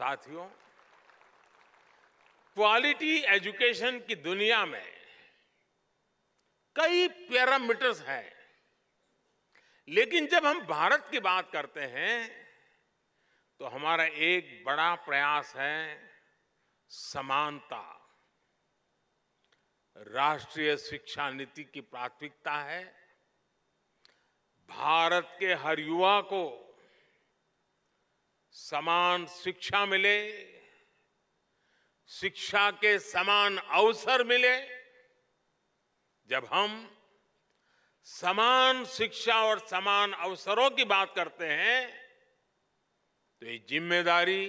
साथियों quality education की दुनिया में कई पैरामीटर्स हैं लेकिन जब हम भारत की बात करते हैं तो हमारा एक बड़ा प्रयास है समानता राष्ट्रीय शिक्षा नीति की प्राथमिकता है भारत के हर युवा को समान शिक्षा मिले शिक्षा के समान अवसर मिले जब हम समान शिक्षा और समान अवसरों की बात करते हैं तो ये जिम्मेदारी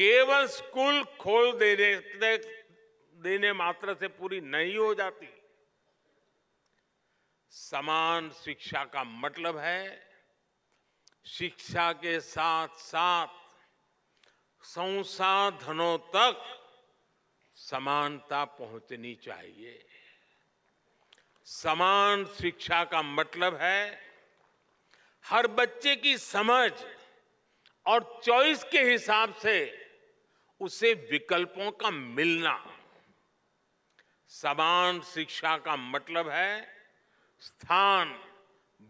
केवल स्कूल खोल देने देने मात्र से पूरी नहीं हो जाती समान शिक्षा का मतलब है शिक्षा के साथ साथ संसाधनों तक समानता पहुंचनी चाहिए समान शिक्षा का मतलब है हर बच्चे की समझ और चॉइस के हिसाब से उसे विकल्पों का मिलना समान शिक्षा का मतलब है स्थान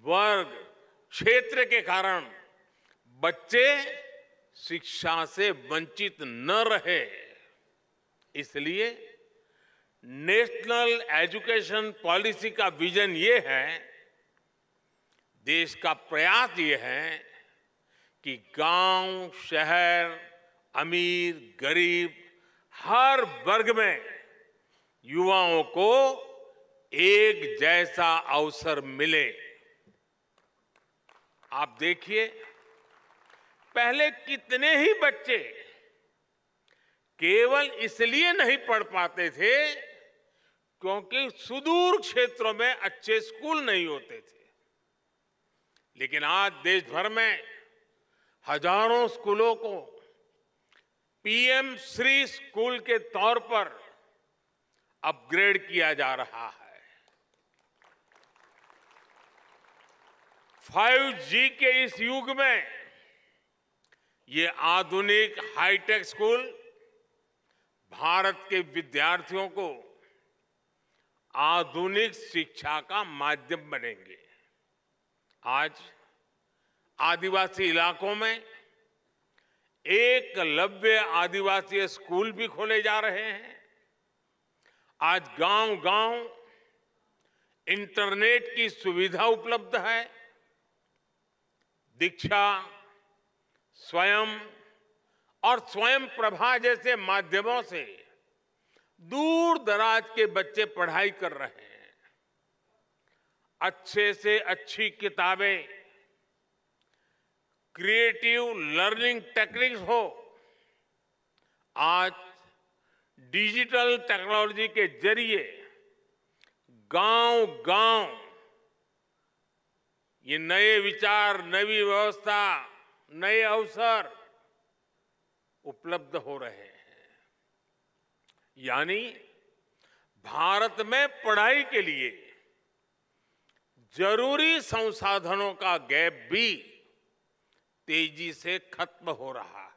वर्ग क्षेत्र के कारण बच्चे शिक्षा से वंचित न रहे इसलिए नेशनल एजुकेशन पॉलिसी का विजन ये है देश का प्रयास ये है कि गांव शहर अमीर गरीब हर वर्ग में युवाओं को एक जैसा अवसर मिले आप देखिए पहले कितने ही बच्चे केवल इसलिए नहीं पढ़ पाते थे क्योंकि सुदूर क्षेत्रों में अच्छे स्कूल नहीं होते थे लेकिन आज देश भर में हजारों स्कूलों को पीएम श्री स्कूल के तौर पर अपग्रेड किया जा रहा है जी के इस युग में ये आधुनिक हाईटेक स्कूल भारत के विद्यार्थियों को आधुनिक शिक्षा का माध्यम बनेंगे आज आदिवासी इलाकों में एक लव्य आदिवासी स्कूल भी खोले जा रहे हैं आज गांव-गांव इंटरनेट की सुविधा उपलब्ध है दीक्षा स्वयं और स्वयं प्रभा जैसे माध्यमों से दूर दराज के बच्चे पढ़ाई कर रहे हैं अच्छे से अच्छी किताबें क्रिएटिव लर्निंग टेक्निक्स हो आज डिजिटल टेक्नोलॉजी के जरिए गांव गांव ये नए विचार नवी व्यवस्था नए अवसर उपलब्ध हो रहे हैं यानी भारत में पढ़ाई के लिए जरूरी संसाधनों का गैप भी तेजी से खत्म हो रहा है